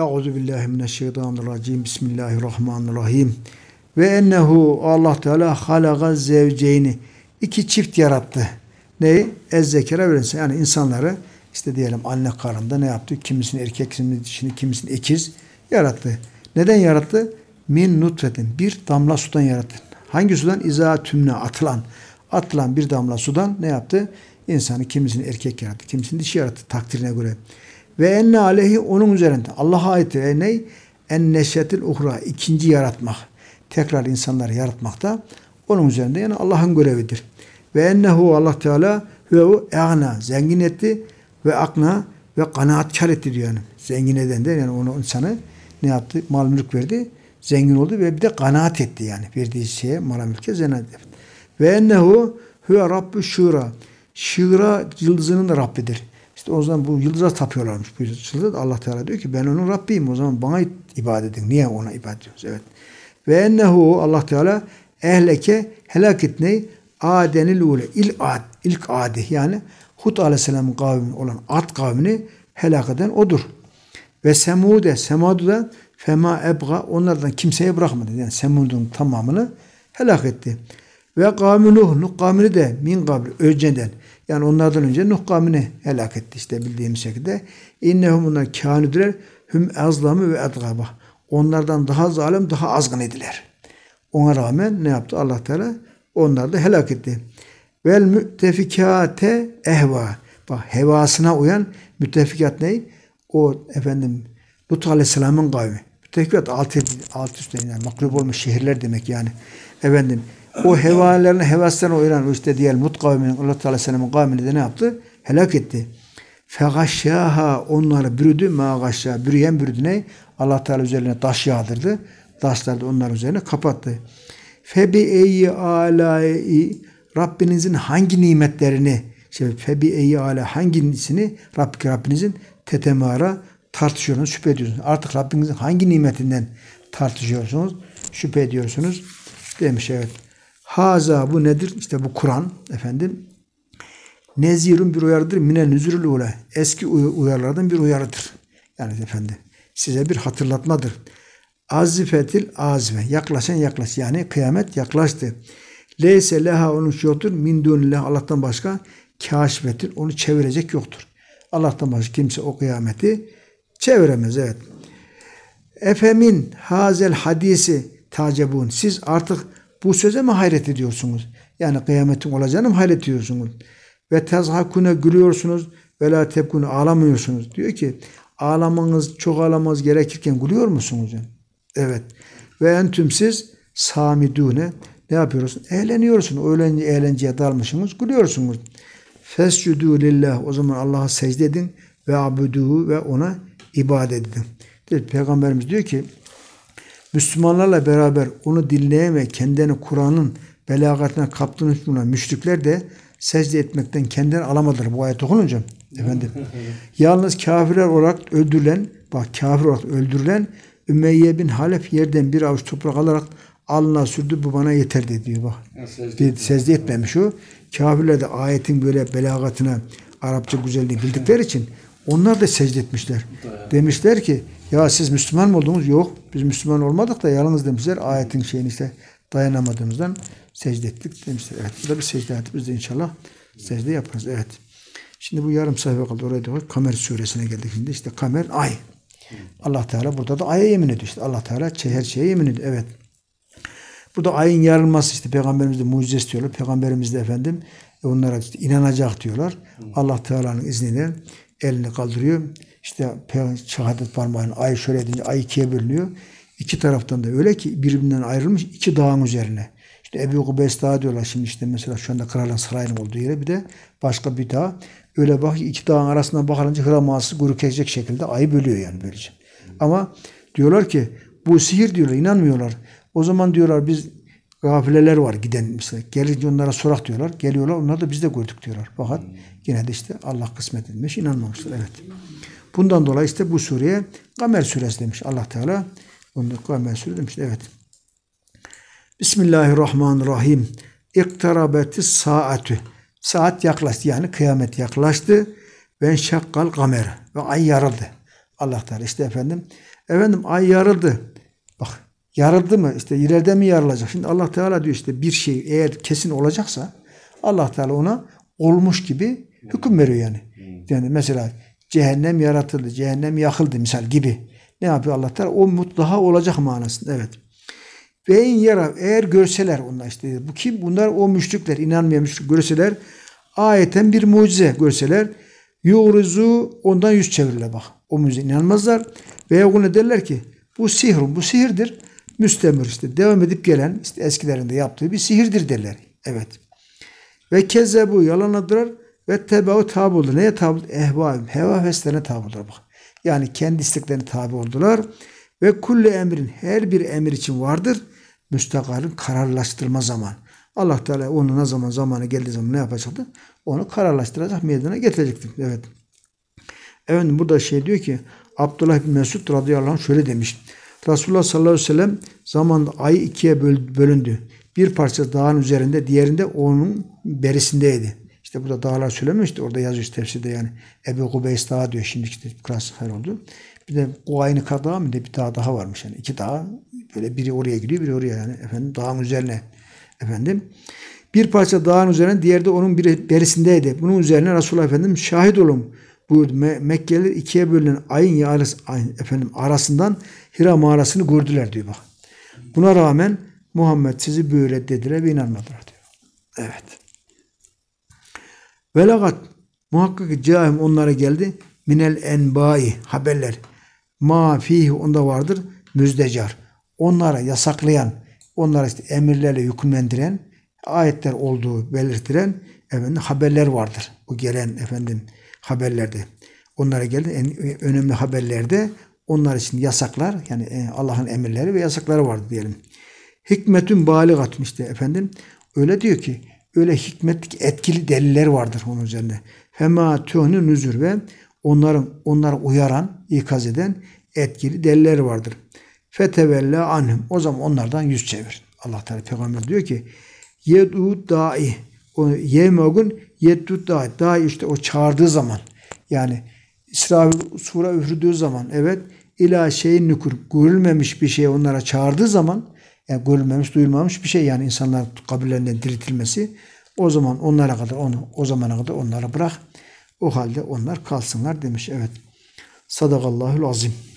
Euzu billahi mineşşeytanirracim. Bismillahirrahmanirrahim. Ve ennehu Allah Teala halaga zevceyni. iki çift yarattı. Neyi? Ezzekere verilse. Yani insanları işte diyelim anne karnında ne yaptı? Kimisini erkek, kimisini dişini, kimisini ikiz yarattı. Neden yarattı? Min nutfetin. Bir damla sudan yarattı. Hangi sudan? İza tümne atılan. Atılan bir damla sudan ne yaptı? İnsanı kimisini erkek yarattı, kimisini dişi yarattı takdirine göre. Ve enne aleyhi onun üzerinde. Allah'a ait e ney? En neşetil uhra. ikinci yaratmak. Tekrar insanları yaratmakta. Onun üzerinde yani Allah'ın görevidir. Ve ennehu Allah Teala huvehu eğna. Zengin etti ve akna ve kanaatkar etti yani. Zengin eden de yani onu insanı ne yaptı? Mal mülk verdi. Zengin oldu ve bir de kanaat etti yani. Verdiği şeye mal mülke zanaat etti. Ve ennehu huve rabbü şura. Şura yıldızının Rabbidir. İşte o zaman bu yıldıza tapıyorlarmış bu yıldıza. Allah Teala diyor ki ben onun Rabbiyim o zaman bana ibadet edin. Niye ona ibadet ediyoruz? Evet. Ve ennehu Allah Teala ehleke helak etneyi adenil ule il ad ilk adi yani Hud aleyhisselamın kavmi olan Ad kavmini helak eden odur. Ve Semud'e Semud'u da fema ebga onlardan kimseye bırakmadı. Yani Semud'un tamamını helak etti. Ve kavmi Nuh, Nuh kavmini de min kabri, önceden. Yani onlardan önce Nuh kavmini helak etti işte bildiğimiz şekilde. İnnehum onlar kânüdüler, hüm azlamı ve edgâbah. Onlardan daha zalim, daha azgın ediler. Ona rağmen ne yaptı Allah Teala? Onları da helak etti. Vel müttefikate ehva. Bak hevasına uyan müttefikat ne? O efendim Lut Aleyhisselam'ın kavmi. Müttefikat alt, alt üstten yani maklub olmuş şehirler demek yani. Efendim o hevalerine, heveslerine uyuran o işte diğer mutkavmin Allah Teala selamın kavmini de ne yaptı? Helak etti. Fegaşyaha onları bürüdü mağaşya. Bürüyen bürüdü ne? Allah Teala üzerine taş yağdırdı. Taşlar da onlar üzerine kapattı. Febi eyyi alai Rabbinizin hangi nimetlerini işte febi eyyi ala hangisini Rabbik Rabbinizin tetemara tartışıyorsunuz, şüphe ediyorsunuz. Artık Rabbinizin hangi nimetinden tartışıyorsunuz, şüphe ediyorsunuz demiş evet. Haza bu nedir? İşte bu Kur'an efendim. Nezirun bir uyarıdır. Mine nüzürül Eski uyarılardan bir uyarıdır. Yani efendim size bir hatırlatmadır. Azifetil azve. Yaklaşan yaklaş. Yani kıyamet yaklaştı. Leyse leha onun şu şey yoktur. Min dunillah Allah'tan başka kaşifetin onu çevirecek yoktur. Allah'tan başka kimse o kıyameti çeviremez. Evet. Efemin hazel hadisi tacebun. Siz artık bu söze mi hayret ediyorsunuz? Yani kıyametin olacağını mı hayret ediyorsunuz? Ve tezhakune gülüyorsunuz ve la tepkune ağlamıyorsunuz. Diyor ki ağlamanız çok ağlamanız gerekirken gülüyor musunuz? Evet. Ve entüm siz samidune ne yapıyorsun? Eğleniyorsun. Öğlence, eğlenceye dalmışsınız. Gülüyorsunuz. Fescudû lillah. O zaman Allah'a secde edin ve abudu ve ona ibadet edin. Peygamberimiz diyor ki Müslümanlarla beraber onu dinleyen ve kendini Kur'an'ın belagatına kaptırmış bulunan müşrikler de secde etmekten kendini alamadılar bu ayet okununca. Efendim. Yalnız kafirler olarak öldürülen, bak kafir olarak öldürülen Ümeyye bin Halef yerden bir avuç toprak alarak alnına sürdü bu bana yeter dedi diyor bak. Ya, secde bir secde etmemiş o. Kafirler de ayetin böyle belagatına Arapça güzelliği bildikleri için onlar da secde etmişler. Demişler ki ya siz Müslüman mı oldunuz? Yok. Biz Müslüman olmadık da yalnız demişler. Ayetin şeyini işte dayanamadığımızdan secde ettik demişler. Evet. Bu da bir secde ayeti. Biz de inşallah secde yaparız. Evet. Şimdi bu yarım sayfa kaldı. Oraya doğru. Kamer suresine geldik şimdi. İşte Kamer ay. Allah Teala burada da aya yemin ediyor. İşte Allah Teala her şeye yemin ediyor. Evet. Bu da ayın yarılması işte peygamberimiz de mucize diyorlar. Peygamberimiz de efendim e, onlara işte inanacak diyorlar. Allah Teala'nın izniyle elini kaldırıyor. İşte şehadet parmağının ay şöyle edince ay ikiye bölünüyor. İki taraftan da öyle ki birbirinden ayrılmış iki dağın üzerine. İşte Ebu Kubeys Dağı diyorlar şimdi işte mesela şu anda kralın sarayının olduğu yere bir de başka bir dağ. Öyle bak iki dağın arasından bakılınca Hira mağazası gurukecek şekilde ayı bölüyor yani böylece. Ama diyorlar ki bu sihir diyorlar inanmıyorlar. O zaman diyorlar biz kafileler var giden mesela. Gelince onlara sorak diyorlar. Geliyorlar onlar da biz de gördük diyorlar. Fakat yine de işte Allah kısmet etmiş inanmamışlar. Evet. Bundan dolayı işte bu sureye Kamer suresi demiş Allah Teala. Onu Kamer suresi demiş. Evet. Bismillahirrahmanirrahim. İktarabeti saatü. Saat yaklaştı yani kıyamet yaklaştı. ve şakkal kamer ve ay yarıldı. Allah Teala işte efendim. Efendim ay yarıldı. Yarıldı mı? İşte ileride mi yarılacak? Şimdi Allah Teala diyor işte bir şey eğer kesin olacaksa Allah Teala ona olmuş gibi hüküm veriyor yani. Yani mesela cehennem yaratıldı, cehennem yakıldı misal gibi. Ne yapıyor Allah Teala? O mutlaka olacak manasında. Evet. Ve in yara eğer görseler onlar işte bu kim? Bunlar o müşrikler, inanmayan müşrik görseler ayeten bir mucize görseler yuğruzu ondan yüz çevirirler bak. O mucize inanmazlar. Veya ona derler ki bu sihrun, bu sihirdir müstemir işte devam edip gelen işte eskilerinde yaptığı bir sihirdir derler. Evet. Ve keze bu yalanladılar ve tebeu tabi oldu. Neye tabi oldu? Ehvavim. Heva heveslerine tabi oldular. Bak. Yani kendi isteklerine tabi oldular. Ve kulli emrin her bir emir için vardır. Müstakarın kararlaştırma zaman. Allah Teala onu ne zaman zamanı geldiği zaman ne yapacaktı? Onu kararlaştıracak meydana getirecektim. Evet. Evet burada şey diyor ki Abdullah bin Mesud radıyallahu anh şöyle demiş. Resulullah sallallahu aleyhi ve sellem zamanında ay ikiye bölündü. Bir parça dağın üzerinde, diğerinde onun berisindeydi. İşte burada dağlar söylememişti. Orada yazıyor işte tefsirde yani. Ebu Gubeys Dağı diyor. Şimdi işte klasifler oldu. Bir de Guayni Dağı mı? Bir dağ daha varmış. Yani iki dağ. Böyle biri oraya gidiyor, biri oraya yani. Efendim dağın üzerine. Efendim. Bir parça dağın üzerine, diğer de onun biri berisindeydi. Bunun üzerine Resulullah Efendim şahit olun buyurdu. Me Mekkeliler ikiye bölünen ayın ya arası, efendim, arasından Hira mağarasını gördüler diyor bak. Buna rağmen Muhammed sizi böyle dediler ve inanmadılar diyor. Evet. Velagat muhakkak cahim onlara geldi. Minel enbai haberler. Ma fihi onda vardır müzdecar. Onlara yasaklayan, onlara işte emirlerle yükümlendiren, ayetler olduğu belirtilen efendim, haberler vardır. Bu gelen efendim haberlerde. Onlara geldi en önemli haberlerde onlar için yasaklar yani e, Allah'ın emirleri ve yasakları vardı diyelim. Hikmetün baligatun atmıştı efendim öyle diyor ki öyle hikmetlik etkili deliller vardır onun üzerinde. Hema tühnü nüzür ve onların onları uyaran, ikaz eden etkili deliller vardır. Fetevelle anhum. O zaman onlardan yüz çevir. Allah Teala peygamber diyor ki yed'u da'i o yemegun yeddut daha. Daha işte o çağırdığı zaman yani İsrafil sura üfürdüğü zaman evet ila şeyin nükur görülmemiş bir şey onlara çağırdığı zaman yani görülmemiş duyulmamış bir şey yani insanlar kabirlerinden diriltilmesi o zaman onlara kadar onu o zamana kadar onlara bırak o halde onlar kalsınlar demiş evet sadakallahul azim